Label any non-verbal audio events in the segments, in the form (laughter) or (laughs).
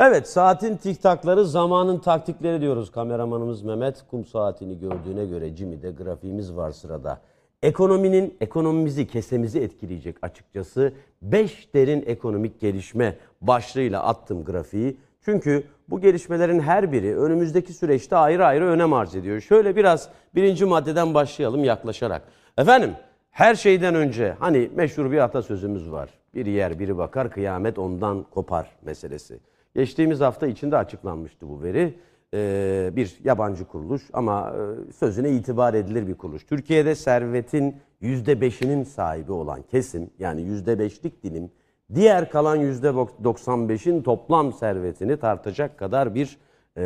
Evet saatin tiktakları zamanın taktikleri diyoruz. Kameramanımız Mehmet kum saatini gördüğüne göre Cimi'de grafiğimiz var sırada. Ekonominin ekonomimizi kesemizi etkileyecek açıkçası 5 derin ekonomik gelişme başlığıyla attım grafiği. Çünkü bu gelişmelerin her biri önümüzdeki süreçte ayrı ayrı önem arz ediyor. Şöyle biraz birinci maddeden başlayalım yaklaşarak. Efendim her şeyden önce hani meşhur bir atasözümüz var. Bir yer biri bakar kıyamet ondan kopar meselesi. Geçtiğimiz hafta içinde açıklanmıştı bu veri. Ee, bir yabancı kuruluş ama e, sözüne itibar edilir bir kuruluş. Türkiye'de servetin %5'inin sahibi olan kesim yani %5'lik dilim diğer kalan %95'in toplam servetini tartacak kadar bir e,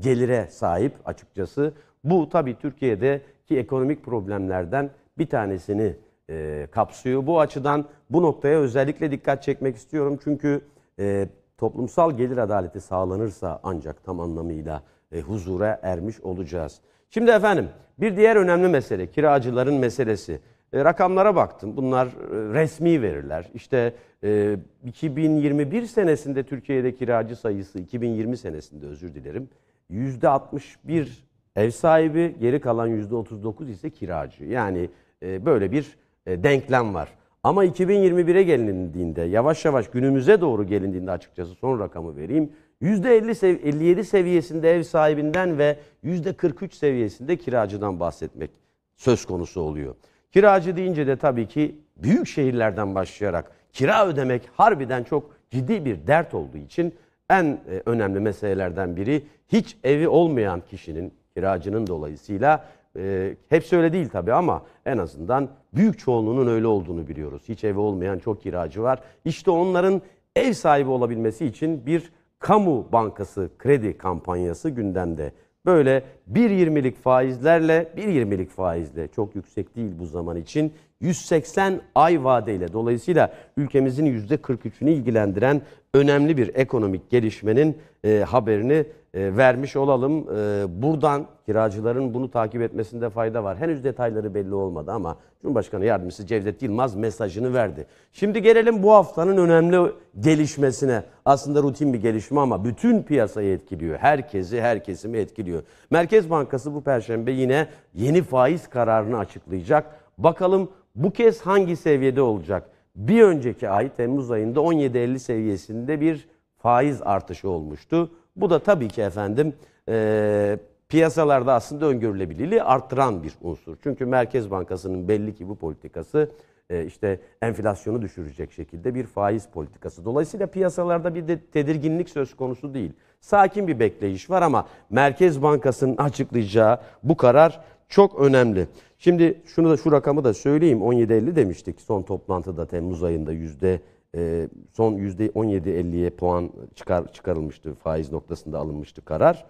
gelire sahip açıkçası. Bu tabii Türkiye'deki ekonomik problemlerden bir tanesini e, kapsıyor. Bu açıdan bu noktaya özellikle dikkat çekmek istiyorum. Çünkü e, toplumsal gelir adaleti sağlanırsa ancak tam anlamıyla e, huzura ermiş olacağız. Şimdi efendim bir diğer önemli mesele kiracıların meselesi. E, rakamlara baktım. Bunlar e, resmi verirler. İşte e, 2021 senesinde Türkiye'de kiracı sayısı 2020 senesinde özür dilerim. %61 ev sahibi, geri kalan %39 ise kiracı. Yani e, böyle bir e, denklem var. Ama 2021'e gelindiğinde yavaş yavaş günümüze doğru gelindiğinde açıkçası son rakamı vereyim. %50 57 seviyesinde ev sahibinden ve %43 seviyesinde kiracıdan bahsetmek söz konusu oluyor. Kiracı deyince de tabii ki büyük şehirlerden başlayarak kira ödemek harbiden çok ciddi bir dert olduğu için en e, önemli meselelerden biri hiç evi olmayan kişinin kiracının dolayısıyla e, hepsi öyle değil tabii ama en azından Büyük çoğunluğunun öyle olduğunu biliyoruz. Hiç evi olmayan çok kiracı var. İşte onların ev sahibi olabilmesi için bir kamu bankası kredi kampanyası gündemde. Böyle 1.20'lik faizlerle 1.20'lik faizle çok yüksek değil bu zaman için 180 ay vadeyle dolayısıyla ülkemizin %43'ünü ilgilendiren önemli bir ekonomik gelişmenin e, haberini e, vermiş olalım. E, buradan kiracıların bunu takip etmesinde fayda var. Henüz detayları belli olmadı ama Cumhurbaşkanı Yardımcısı Cevdet Yılmaz mesajını verdi. Şimdi gelelim bu haftanın önemli gelişmesine. Aslında rutin bir gelişme ama bütün piyasayı etkiliyor. Herkesi, herkesi mi etkiliyor? Merkez Bankası bu perşembe yine yeni faiz kararını açıklayacak. Bakalım bu kez hangi seviyede olacak? Bir önceki ay Temmuz ayında 17.50 seviyesinde bir faiz artışı olmuştu. Bu da tabii ki efendim e, piyasalarda aslında öngörülebilirliği arttıran bir unsur. Çünkü Merkez Bankası'nın belli ki bu politikası e, işte enflasyonu düşürecek şekilde bir faiz politikası. Dolayısıyla piyasalarda bir de tedirginlik söz konusu değil. Sakin bir bekleyiş var ama Merkez Bankası'nın açıklayacağı bu karar çok önemli. Şimdi şunu da şu rakamı da söyleyeyim. 17.50 demiştik son toplantıda Temmuz ayında yüzde e, son %17-50'ye puan çıkar, çıkarılmıştı faiz noktasında alınmıştı karar.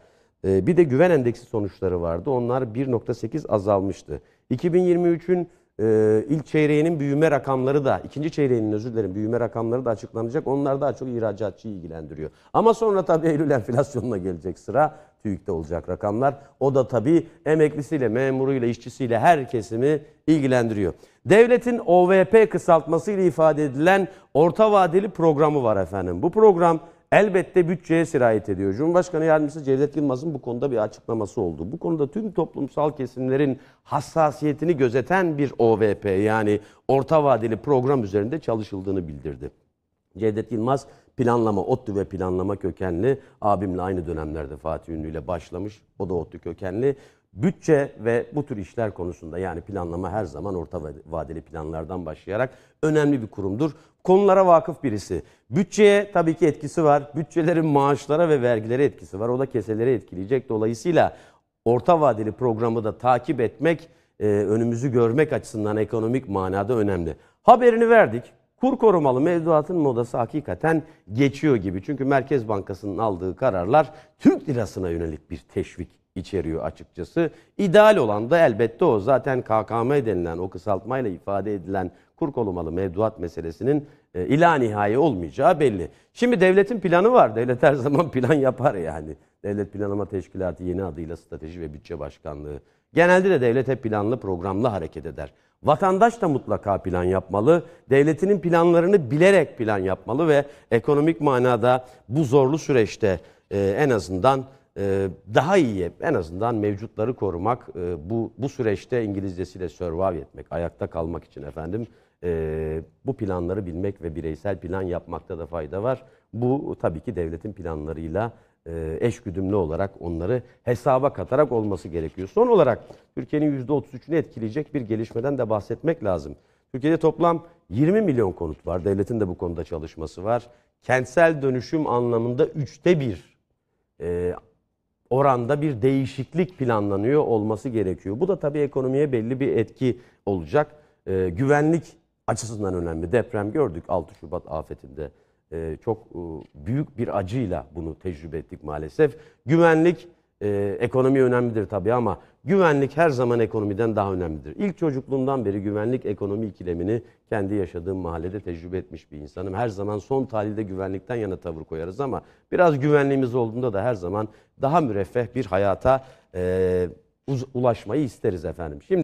Ee, bir de güven endeksi sonuçları vardı. Onlar 1.8 azalmıştı. 2023'ün ee, ilk çeyreğinin büyüme rakamları da, ikinci çeyreğinin özür dilerim büyüme rakamları da açıklanacak. Onlar daha çok ihracatçıyı ilgilendiriyor. Ama sonra tabii Eylül enflasyonuna gelecek sıra. TÜİK'te olacak rakamlar. O da tabii emeklisiyle, memuruyla, işçisiyle her kesimi ilgilendiriyor. Devletin OVP kısaltmasıyla ifade edilen orta vadeli programı var efendim. Bu program elbette bütçeye sirayet ediyor. Cumhurbaşkanı Yardımcısı Cevdet Yılmaz'ın bu konuda bir açıklaması oldu. Bu konuda tüm toplumsal kesimlerin hassasiyetini gözeten bir OVP yani orta vadeli program üzerinde çalışıldığını bildirdi. Cevdet Yılmaz planlama, ODTÜ ve planlama kökenli abimle aynı dönemlerde Fatih Ünlü ile başlamış. O da ODTÜ kökenli. Bütçe ve bu tür işler konusunda yani planlama her zaman orta vadeli planlardan başlayarak önemli bir kurumdur. Konulara vakıf birisi. Bütçeye tabii ki etkisi var. Bütçelerin maaşlara ve vergilere etkisi var. O da keseleri etkileyecek. Dolayısıyla orta vadeli programı da takip etmek, e, önümüzü görmek açısından ekonomik manada önemli. Haberini verdik. Kur korumalı mevduatın modası hakikaten geçiyor gibi. Çünkü Merkez Bankası'nın aldığı kararlar Türk lirasına yönelik bir teşvik içeriyor açıkçası. İdeal olan da elbette o. Zaten KKM denilen o kısaltmayla ifade edilen kur korumalı mevduat meselesinin e, ila nihai olmayacağı belli. Şimdi devletin planı var. Devlet her (laughs) zaman plan yapar yani. Devlet Planlama Teşkilatı yeni adıyla Strateji ve Bütçe Başkanlığı. Genelde de devlet hep planlı programlı hareket eder. Vatandaş da mutlaka plan yapmalı. Devletinin planlarını bilerek plan yapmalı ve ekonomik manada bu zorlu süreçte e, en azından ee, daha iyi en azından mevcutları korumak e, bu bu süreçte İngilizcesiyle survive etmek, ayakta kalmak için efendim e, bu planları bilmek ve bireysel plan yapmakta da fayda var. Bu tabii ki devletin planlarıyla e, eşgüdümlü olarak onları hesaba katarak olması gerekiyor. Son olarak Türkiye'nin %33'ünü etkileyecek bir gelişmeden de bahsetmek lazım. Türkiye'de toplam 20 milyon konut var. Devletin de bu konuda çalışması var. Kentsel dönüşüm anlamında üçte bir oranda bir değişiklik planlanıyor olması gerekiyor. Bu da tabii ekonomiye belli bir etki olacak. E, güvenlik açısından önemli. Deprem gördük 6 Şubat afetinde. E, çok e, büyük bir acıyla bunu tecrübe ettik maalesef. Güvenlik e, ekonomi önemlidir tabii ama güvenlik her zaman ekonomiden daha önemlidir. İlk çocukluğumdan beri güvenlik ekonomi ikilemini kendi yaşadığım mahallede tecrübe etmiş bir insanım. Her zaman son tahlilde güvenlikten yana tavır koyarız ama biraz güvenliğimiz olduğunda da her zaman daha müreffeh bir hayata e, ulaşmayı isteriz efendim. Şimdi